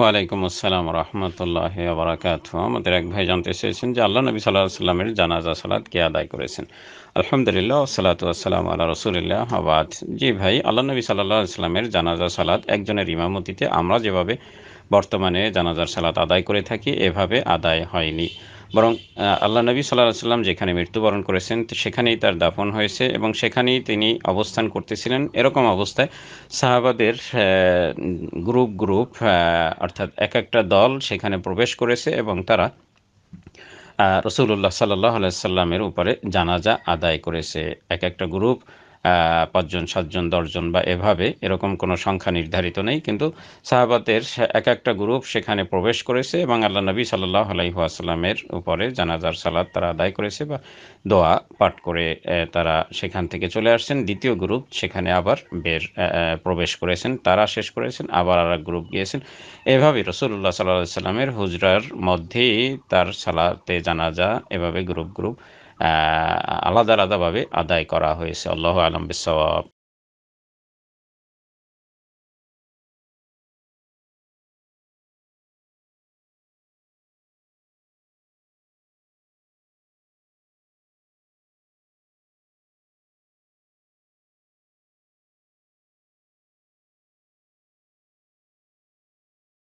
ওয়ালাইকুম আসসালাম রহমতুল্লাহ বারাকাত আমাদের এক ভাই জানতে চেয়েছেন যে আল্লাহ নবী সাল্লাহ সাল্লামের জানাজা সালাত কে আদায় করেছেন আলহামদুলিল্লাহ সালাত আসসালাম আল্লাহ রসুলিল্লাহ আবাদ জি ভাই আল্লাহ নবী সাল্লাহ সাল্লামের জানাজা সালাত একজনের ইমামতিতে আমরা যেভাবে বর্তমানে জানাজার সালাত আদায় করে থাকি এভাবে আদায় হয়নি বরং আল্লাহ নবী সাল্লাহ সাল্লাম যেখানে মৃত্যুবরণ করেছেন সেখানেই তার দাফন হয়েছে এবং সেখানেই তিনি অবস্থান করতেছিলেন এরকম অবস্থায় সাহাবাদের গ্রুপ গ্রুপ অর্থাৎ এক একটা দল সেখানে প্রবেশ করেছে এবং তারা রসুল্লাহ সাল্লাহ আলাইসাল্লামের উপরে জানাজা আদায় করেছে এক একটা গ্রুপ পাঁচজন সাতজন দশজন বা এভাবে এরকম কোনো সংখ্যা নির্ধারিত নেই কিন্তু সাহাবাতের এক একটা গ্রুপ সেখানে প্রবেশ করেছে এবং আল্লাহ নবী সাল্লাহ আলাইহাসাল্লামের উপরে জানাজার সালাদ তারা আদায় করেছে বা দোয়া পাঠ করে তারা সেখান থেকে চলে আসছেন দ্বিতীয় গ্রুপ সেখানে আবার বের প্রবেশ করেছেন তারা শেষ করেছেন আবার আর গ্রুপ গিয়েছেন এভাবে রসুল্লাহ সাল্লাহ সাল্লামের হুজরার মধ্যেই তার সালাতে জানাজা এভাবে গ্রুপ গ্রুপ আলাদা আলাদাভাবে আদায় করা হয়েছে আল্লাহ আলম বিসওয়াব